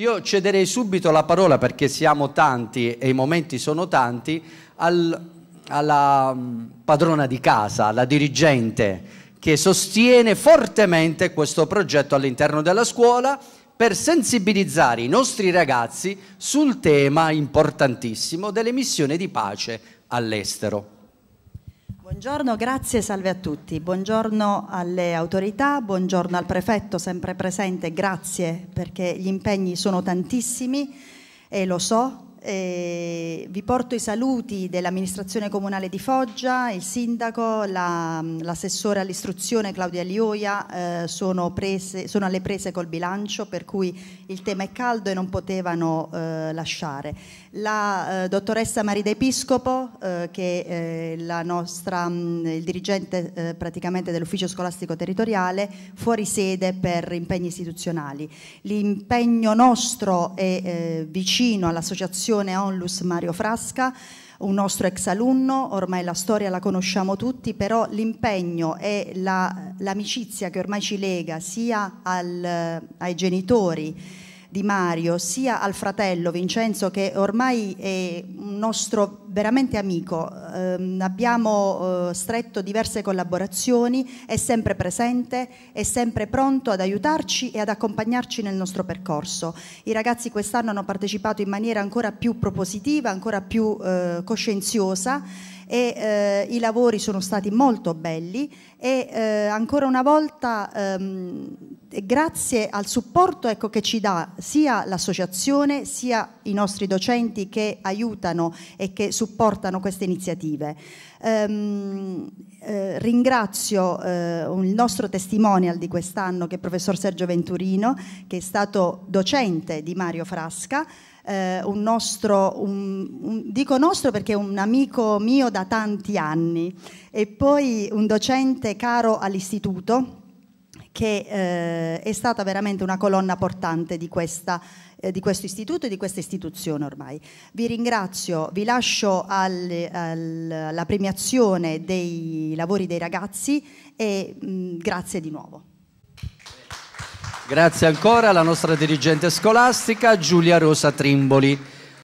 Io cederei subito la parola perché siamo tanti e i momenti sono tanti al, alla mm, padrona di casa, alla dirigente che sostiene fortemente questo progetto all'interno della scuola per sensibilizzare i nostri ragazzi sul tema importantissimo delle missioni di pace all'estero. Buongiorno, grazie e salve a tutti. Buongiorno alle autorità, buongiorno al prefetto sempre presente, grazie perché gli impegni sono tantissimi e lo so, eh, vi porto i saluti dell'amministrazione comunale di Foggia, il sindaco, la, l'assessore all'istruzione Claudia Lioia eh, sono, prese, sono, alle prese col bilancio per cui il tema è caldo e non potevano eh, lasciare. La eh, dottoressa Marida Episcopo eh, che è eh, nostra, mh, mm, il dirigente praticamente dell'ufficio scolastico territoriale fuori sede per impegni istituzionali. L'impegno nostro è vicino all'associazione fondazione Onlus Mario Frasca, un nostro ex alunno, ormai la storia la conosciamo tutti, però l'impegno e la, l'amicizia che ormai ci lega sia al, ai genitori di Mario, sia al fratello Vincenzo che ormai è un nostro veramente amico, eh, abbiamo eh, stretto diverse collaborazioni, è sempre presente, è sempre pronto ad aiutarci e ad accompagnarci nel nostro percorso. I ragazzi quest'anno hanno partecipato in maniera ancora più propositiva, ancora più eh, coscienziosa e eh, i lavori sono stati molto belli e eh, ancora una volta ehm, grazie al supporto ecco, che ci dà sia l'associazione sia i nostri docenti che aiutano e che supportano queste iniziative. Um, eh, ringrazio eh, il nostro testimonial di quest'anno che è il professor Sergio Venturino, che è stato docente di Mario Frasca. Eh, un nostro, un, un, dico nostro perché è un amico mio da tanti anni e poi un docente caro all'istituto che eh, è stata veramente una colonna portante di, questa, eh, di, questo istituto e di questa istituzione ormai. Vi ringrazio, vi lascio al, al, alla premiazione dei lavori dei ragazzi e mh, mm, grazie di nuovo. Grazie ancora alla nostra dirigente scolastica Giulia Rosa Trimboli.